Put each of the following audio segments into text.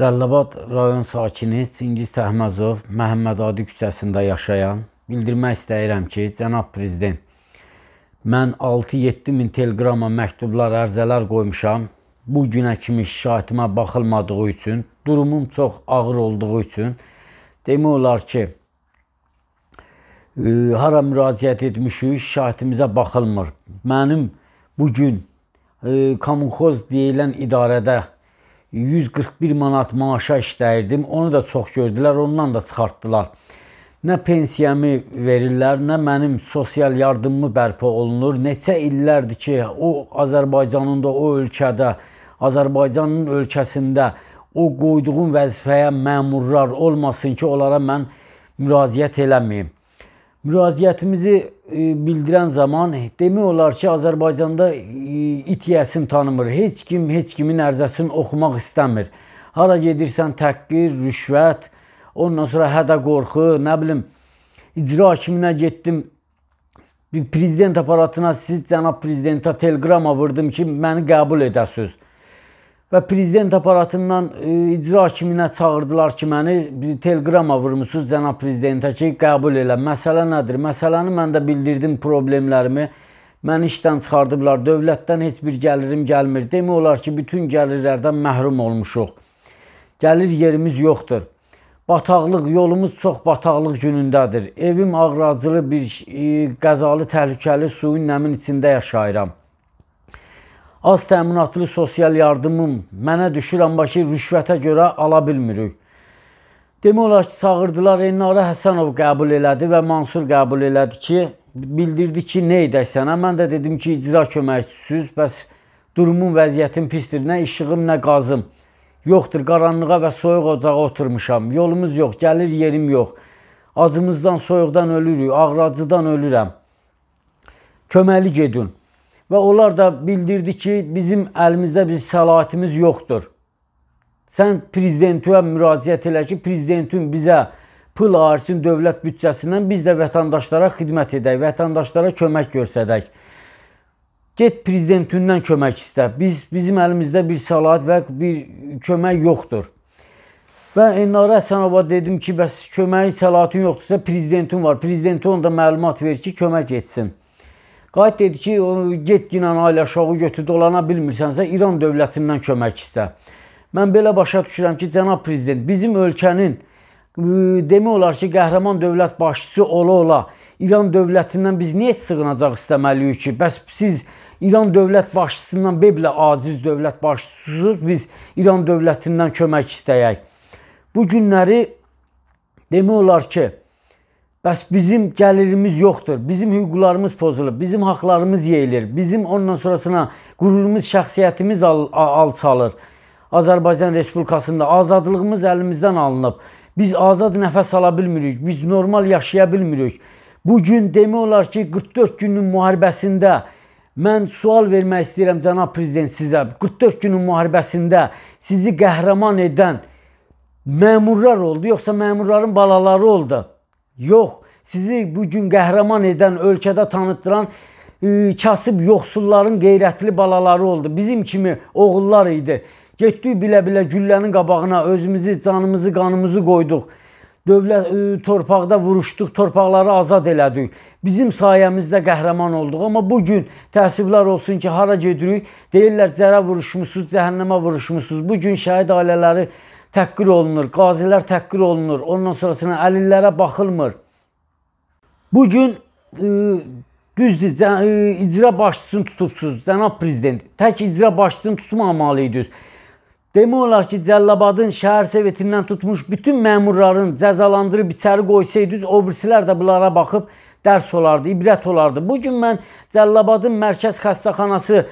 Cəllabad rayon sakini Çingiz Təhməzov Məhəmmədadi küçəsində yaşayan bildirmək istəyirəm ki, cənab prezident, mən 6-7 min teleqrama məktublar, ərzələr qoymuşam. Bu günə kimi şikayətimə baxılmadığı üçün, durumum çox ağır olduğu üçün demək olar ki, ə, e, hara müraciət etmişik, şikayətimizə baxılmır. Mənim bu gün e, Komunxoz deyilən idarədə 141 manat maaşa işləyirdim. Onu da çox gördülər, ondan da çıxartdılar. Nə pensiyamı verirlər, nə mənim sosial yardımımı bərpa olunur. Neçə illərdir ki, o Azərbaycanın da o ölkədə, Azərbaycanın ölkəsində o qoyduğum vəzifəyə məmurlar olmasın ki, onlara mən müraciət eləməyim müraciətimizi e, bildirən zaman demək olar ki, Azərbaycanda e, itiyəsin tanımır. Heç kim heç kimin ərzəsini oxumaq istəmir. Hara gedirsən təqdir, rüşvət, ondan sonra hədə qorxu, nə bilim icra hakiminə getdim. Bir prezident aparatına siz cənab prezidentə teleqrama vurdım ki, məni qəbul edəsiz və prezident aparatından e, icra kiminə çağırdılar ki, məni bir teleqrama vurmusunuz cənab prezidentə ki, qəbul elə. Məsələ nədir? Məsələni mən də bildirdim problemlərimi. Məni işdən çıxardıblar. Dövlətdən heç bir gəlirim gəlmir. Demək olar ki, bütün gəlirlərdən məhrum olmuşuq. Gəlir yerimiz yoxdur. Bataqlıq, yolumuz çox bataqlıq günündədir. Evim ağracılı bir e, qəzalı, təhlükəli suyun nəmin içində yaşayıram. Az təminatlı sosial yardımım mənə düşür, amma ki, rüşvətə görə ala bilmirik. Demək olar ki, çağırdılar, Elnarə Həsənov qəbul elədi və Mansur qəbul elədi ki, bildirdi ki, nə edək sənə? Mən də dedim ki, icra köməkçisiz, bəs durumun, vəziyyətim pisdir, nə işığım, nə qazım. Yoxdur, qaranlığa və soyuq ocağa oturmuşam. Yolumuz yox, gəlir yerim yox. Acımızdan, soyuqdan ölürük, ağracıdan ölürəm. Köməkli gedin. Və onlar da bildirdi ki, bizim əlimizdə bir səlahiyyətimiz yoxdur. Sən prezidentə müraciət elə ki, prezidentin bizə pul ayırsın dövlət büdcəsindən, biz də vətəndaşlara xidmət edək, vətəndaşlara kömək göstərək. Get prezidentindən kömək istə. Biz bizim əlimizdə bir səlahiyyət və bir kömək yoxdur. Və Elnarə Əsənova dedim ki, bəs kömək səlahiyyətin yoxdursa prezidentin var. Prezidentə onda məlumat ver ki, kömək etsin. Qayıt dedi ki, get ginən ailə aşağı götür, dolana bilmirsənsə İran dövlətindən kömək istə. Mən belə başa düşürəm ki, cənab prezident, bizim ölkənin demək olar ki, qəhrəman dövlət başçısı ola-ola İran dövlətindən biz niyə sığınacaq istəməliyik ki? Bəs siz İran dövlət başçısından belə aciz dövlət başçısısınız, biz İran dövlətindən kömək istəyək. Bu günləri demək olar ki, Bəs bizim gəlirimiz yoxdur, bizim hüquqlarımız pozulub, bizim haqlarımız yeyilir, bizim ondan sonrasına qurulmuş şəxsiyyətimiz al alçalır. Azərbaycan Respublikasında azadlığımız əlimizdən alınıb. Biz azad nəfəs ala bilmirik, biz normal yaşaya bilmirik. Bu gün demək olar ki, 44 günün müharibəsində mən sual vermək istəyirəm cənab prezident sizə. 44 günün müharibəsində sizi qəhrəman edən məmurlar oldu, yoxsa məmurların balaları oldu? Yox, sizi bu gün qəhrəman edən, ölkədə tanıtdıran ə, e, kasıb yoxsulların qeyrətli balaları oldu. Bizim kimi oğullar idi. Getdik bilə-bilə güllənin qabağına özümüzü, canımızı, qanımızı qoyduq. Dövlət ə, e, torpaqda vuruşduq, torpaqları azad elədik. Bizim sayəmizdə qəhrəman olduq. Amma bu gün təəssüflər olsun ki, hara gedirik, deyirlər cərə vuruşmusunuz, cəhənnəmə vuruşmusunuz. Bu gün şəhid ailələri təhqir olunur, qazilər təhqir olunur, ondan sonrasına əlillərə baxılmır. Bu gün e, düzdür, e, icra başçısını tutubsuz, cənab prezident. Tək icra başçısını tutmamalı idiniz. Demək olar ki, Cəllabadın şəhər sevetindən tutmuş bütün məmurların cəzalandırıb içəri qoysaydınız, o birisilər də bunlara baxıb dərs olardı, ibrət olardı. Bu gün mən Cəllabadın mərkəz xəstəxanası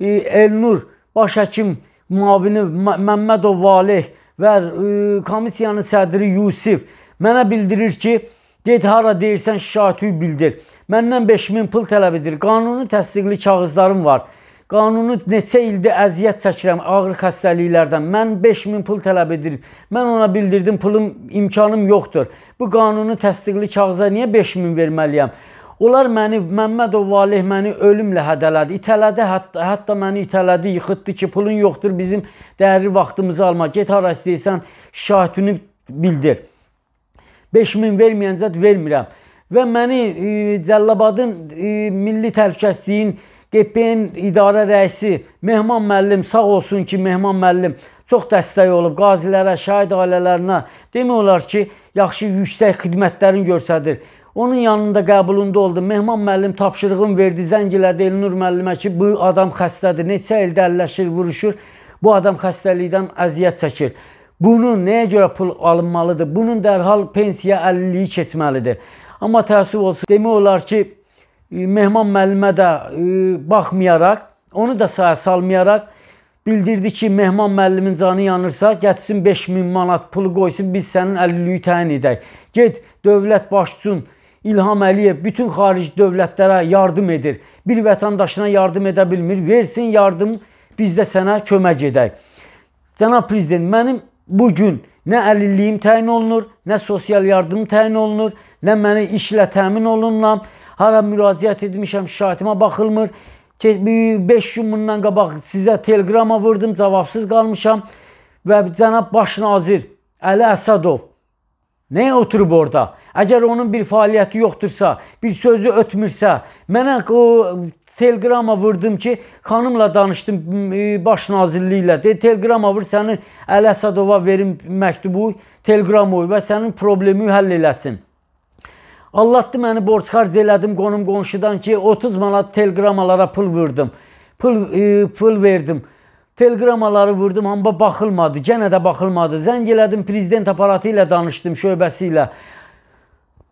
e, Elnur baş həkim müavini Məmmədov Valeh və e, komissiyanın sədri Yusif mənə bildirir ki, Get hara deyirsən şikayəti bildir. Məndən 5000 pul tələb edir. Qanuni təsdiqli kağızlarım var. Qanuni neçə ildir əziyyət çəkirəm ağır xəstəliklərdən. Mən 5000 pul tələb edirəm. Mən ona bildirdim, pulum imkanım yoxdur. Bu qanuni təsdiqli kağıza niyə 5000 verməliyəm? Onlar məni, Məmmədov Valeh məni ölümlə hədələdi, itələdi, hətta, hətta məni itələdi, yıxıtdı ki, pulun yoxdur, bizim dəyərli vaxtımızı alma, get hara istəyirsən, şahitini bildir. 5000 verməyəncə vermirəm. Və məni e, Cəllabadın e, Milli Təhlükəsizliyin QPN idarə rəisi Mehman müəllim sağ olsun ki, Mehman müəllim çox dəstək olub qazilərə, şahid ailələrinə. Demək olar ki, yaxşı yüksək xidmətlərini göstərir. Onun yanında qəbulunda oldu. Mehman müəllim tapşırığım verdi, zəng elədi Elnur müəllimə ki, bu adam xəstədir. Neçə ildə əlləşir, vuruşur. Bu adam xəstəlikdən əziyyət çəkir. Bunun nəyə görə pul alınmalıdır? Bunun dərhal pensiya 50-liyi keçməlidir. Amma təəssüf olsun, demək olar ki, e, Mehman müəllimə də e, baxmayaraq, onu da sahə salmayaraq bildirdi ki, Mehman müəllimin canı yanırsa, getsin 5000 manat pulu qoysun, biz sənin 50-liyi təyin edək. Get dövlət başçısının İlham Əliyev bütün xarici dövlətlərə yardım edir. Bir vətəndaşına yardım edə bilmir. Versin yardım, biz də sənə kömək edək. Cənab Prezident, mənim bu gün nə əlilliyim təyin olunur, nə sosial yardım təyin olunur, nə məni işlə təmin olunmam. Hara müraciət etmişəm, şikayətimə baxılmır. 5 gün bundan qabaq sizə teleqrama vurdum, cavabsız qalmışam və cənab baş nazir Əli Əsədov Nəyə oturub orada? Əgər onun bir fəaliyyəti yoxdursa, bir sözü ötmürsə, mənə o teleqrama vurdum ki, xanımla danışdım e, baş nazirliyi ilə. De, teleqrama vur sənin Əli Əsədova verim məktubu, teleqramı və sənin problemi həll eləsin. Allatdı məni borcxarc elədim qonum qonşudan ki, 30 manat teleqramalara pul vurdum. Pul e, pul verdim. Teleqramaları vurdum, amma baxılmadı, yenə də baxılmadı. Zəng elədim prezident aparatı ilə danışdım, şöbəsi ilə.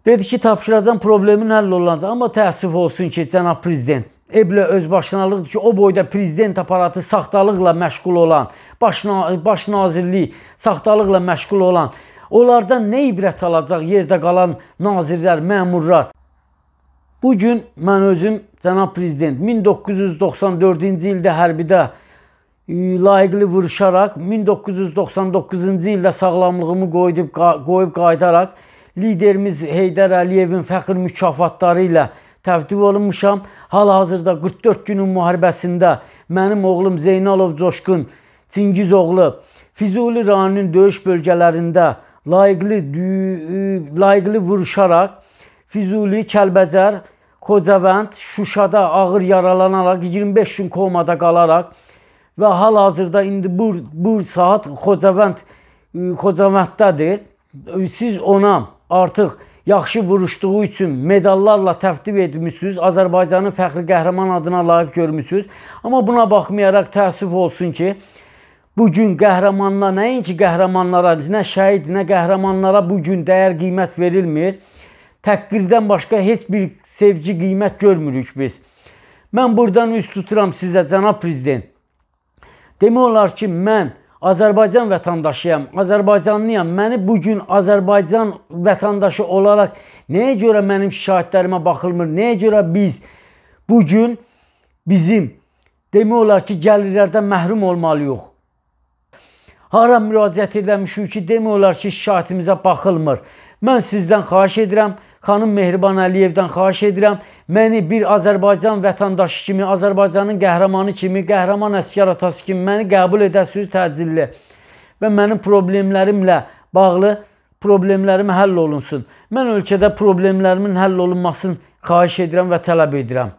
Dedi ki, tapşıracam problemin həll olunacaq. Amma təəssüf olsun ki, cənab prezident Eblə özbaşınalıqdır ki, o boyda prezident aparatı saxtalıqla məşğul olan, baş, baş nazirlik saxtalıqla məşğul olan, onlardan nə ibrət alacaq yerdə qalan nazirlər, məmurlar? Bu gün mən özüm cənab prezident 1994-cü ildə hərbidə layiqli vuruşaraq 1999-cu ildə sağlamlığımı qoyub qoyub qayıdaraq liderimiz Heydər Əliyevin fəxr mükafatları ilə təqdim olunmuşam. Hal-hazırda 44 günün müharibəsində mənim oğlum Zeynalov Coşqun, Çingiz oğlu Füzuli rayonunun döyüş bölgələrində layiqli layiqli vuruşaraq Füzuli, Kəlbəcər, Xocavənd, Şuşada ağır yaralanaraq 25 gün komada qalaraq və hal-hazırda indi bu bu saat Xocavənd Xocavənddadır. Siz ona artıq yaxşı vuruşduğu üçün medallarla təqdim etmisiniz. Azərbaycanın fəxri qəhrəman adına layiq görmüsünüz. Amma buna baxmayaraq təəssüf olsun ki, bu gün qəhrəmanlar nəinki qəhrəmanlara, nə şəhid, nə qəhrəmanlara bu gün dəyər qiymət verilmir. Təqdirdən başqa heç bir sevgi, qiymət görmürük biz. Mən burdan üz tuturam sizə, cənab prezident. Demək olar ki, mən Azərbaycan vətəndaşıyam, Azərbaycanlıyam. Məni bu gün Azərbaycan vətəndaşı olaraq nəyə görə mənim şahidlərimə baxılmır? Nəyə görə biz bu gün bizim demək olar ki, gəlirlərdən məhrum olmalıyıq? Hara müraciət etmişik ki, demək olar ki, şahidimizə baxılmır. Mən sizdən xahiş edirəm, Xanım Mehriban Əliyevdən xahiş edirəm, məni bir Azərbaycan vətəndaşı kimi, Azərbaycanın qəhrəmanı kimi, qəhrəman əskər atası kimi məni qəbul edəsiniz təcilli və mənim problemlərimlə bağlı problemlərim həll olunsun. Mən ölkədə problemlərimin həll olunmasını xahiş edirəm və tələb edirəm.